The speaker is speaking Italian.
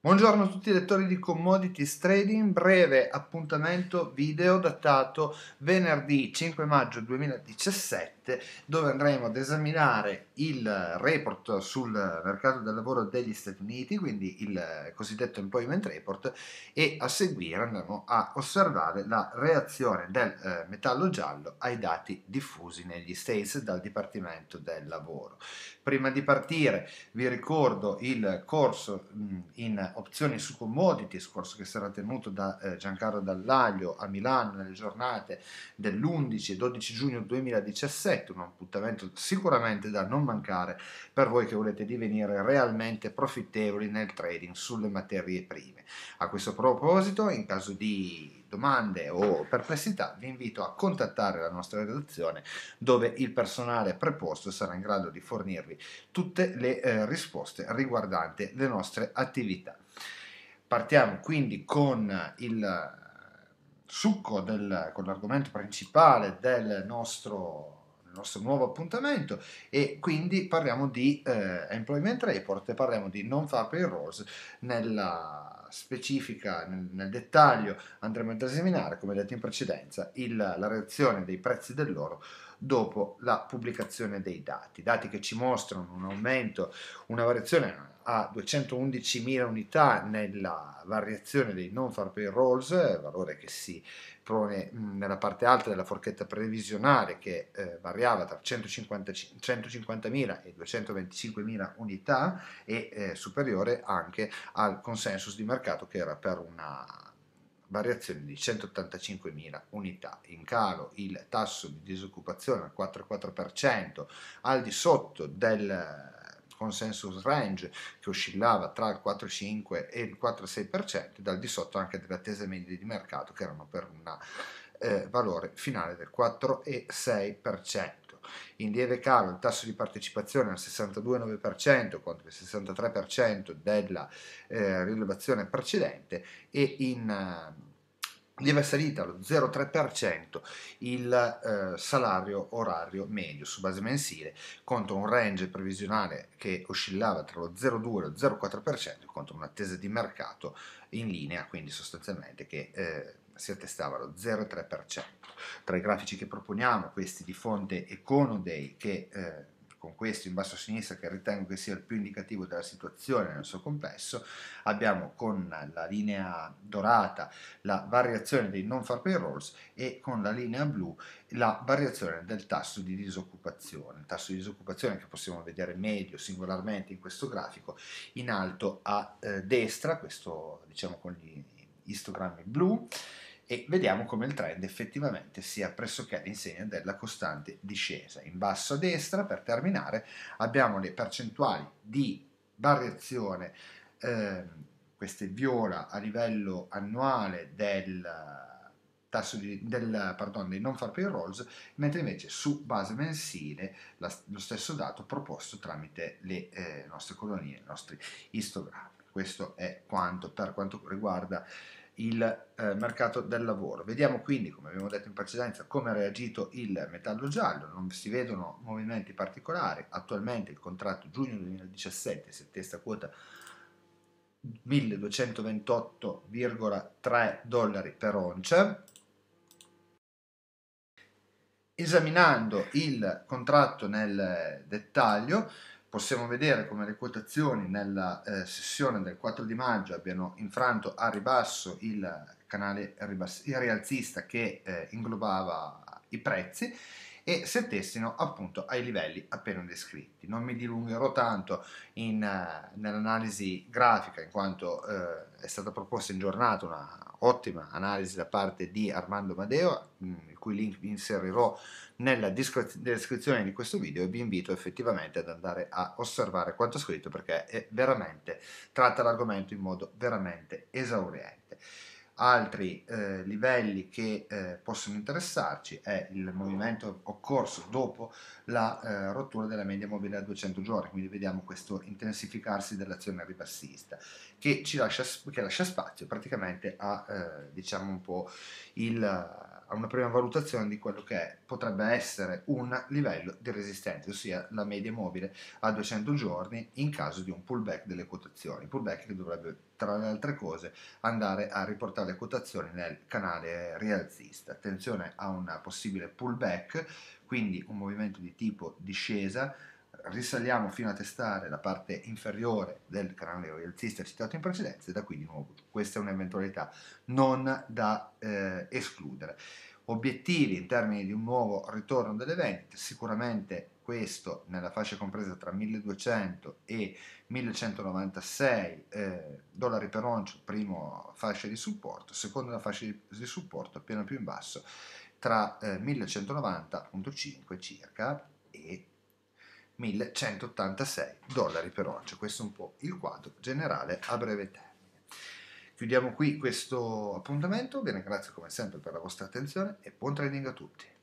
Buongiorno a tutti i lettori di Commodities Trading, breve appuntamento video datato venerdì 5 maggio 2017 2017 dove andremo ad esaminare il report sul mercato del lavoro degli Stati Uniti, quindi il cosiddetto employment report e a seguire andremo a osservare la reazione del eh, metallo giallo ai dati diffusi negli States dal Dipartimento del Lavoro. Prima di partire vi ricordo il corso mh, in opzioni su commodities, corso che sarà tenuto da eh, Giancarlo Dall'Aglio a Milano nelle giornate dell'11 e 12 giugno 2017 7, un appuntamento sicuramente da non mancare per voi che volete divenire realmente profittevoli nel trading sulle materie prime. A questo proposito, in caso di domande o perplessità, vi invito a contattare la nostra redazione dove il personale preposto sarà in grado di fornirvi tutte le eh, risposte riguardanti le nostre attività. Partiamo quindi con il succo del, con l'argomento principale del nostro nostro nuovo appuntamento e quindi parliamo di eh, employment report, parliamo di non far payrolls nella specifica, nel, nel, dettaglio andremo ad esaminare, come detto in precedenza, il, la reazione dei prezzi dell'oro dopo la pubblicazione dei dati, dati che ci mostrano un aumento, una variazione a 211.000 unità nella variazione dei non far payrolls, valore che si pone mm, nella parte alta della forchetta previsionale che eh, variava tra 150.000 e 225.000 unità e eh, superiore anche al consensus di mercato che era per una variazione di 185.000 unità. In calo il tasso di disoccupazione al 4,4%, al di sotto del consensus range che oscillava tra il 4,5 e il 4,6%, dal di sotto anche delle attese medie di mercato che erano per un eh, valore finale del 4,6%. In lieve calo il tasso di partecipazione al 62,9% contro il 63% della eh, rilevazione precedente e in... Eh, gli è salita allo 0,3% il eh, salario orario medio su base mensile contro un range previsionale che oscillava tra lo 0,2 e lo 0,4% contro un'attesa di mercato in linea quindi sostanzialmente che eh, si attestava allo 0,3%. Tra i grafici che proponiamo, questi di fonte Econoday che eh, con questo in basso a sinistra che ritengo che sia il più indicativo della situazione nel suo complesso, abbiamo con la linea dorata la variazione dei non far payrolls e con la linea blu la variazione del tasso di disoccupazione, il tasso di disoccupazione che possiamo vedere medio singolarmente in questo grafico, in alto a eh, destra, questo diciamo con gli istogrammi blu, e vediamo come il trend effettivamente sia pressoché all'insegna della costante discesa. In basso a destra, per terminare, abbiamo le percentuali di variazione, eh, queste viola a livello annuale del tasso di, del, pardon, dei non far payrolls, mentre invece su base mensile la, lo stesso dato proposto tramite le eh, nostre colonie, i nostri istogrammi. Questo è quanto per quanto riguarda il eh, mercato del lavoro. Vediamo quindi, come abbiamo detto in precedenza, come ha reagito il metallo giallo, non si vedono movimenti particolari, attualmente il contratto giugno 2017 si attesta a quota 1228,3 dollari per once. Esaminando il contratto nel dettaglio, possiamo vedere come le quotazioni nella eh, sessione del 4 di maggio abbiano infranto a ribasso il canale ribass- il rialzista che eh, inglobava i prezzi e attestino appunto ai livelli appena descritti. Non mi dilungherò tanto in, uh, nell'analisi grafica in quanto uh, è stata proposta in giornata una ottima analisi da parte di Armando Madeo, mh, mm, cui link vi inserirò nella descrizione di questo video e vi invito effettivamente ad andare a osservare quanto scritto perché è veramente tratta l'argomento in modo veramente esauriente altri eh, livelli che eh, possono interessarci è il movimento occorso dopo la eh, rottura della media mobile a 200 giorni, quindi vediamo questo intensificarsi dell'azione ribassista che, lascia, che lascia spazio praticamente a eh, diciamo un po' il a una prima valutazione di quello che è, potrebbe essere un livello di resistenza, ossia la media mobile a 200 giorni in caso di un pullback delle quotazioni, pullback che dovrebbe tra le altre cose andare a riportare le quotazioni nel canale rialzista. Attenzione a un possibile pullback, quindi un movimento di tipo discesa risaliamo fino a testare la parte inferiore del cranio rialzista citato in precedenza e da qui di nuovo questa è un'eventualità non da eh, escludere. Obiettivi in termini di un nuovo ritorno delle vendite, sicuramente questo nella fascia compresa tra 1200 e 1196 eh, dollari per oncio, prima fascia di supporto, seconda fascia di, di supporto appena più in basso tra eh, 1190.5 circa e 1186 dollari per orcio. Questo è un po' il quadro generale a breve termine. Chiudiamo qui questo appuntamento, vi ringrazio come sempre per la vostra attenzione e buon trading a tutti.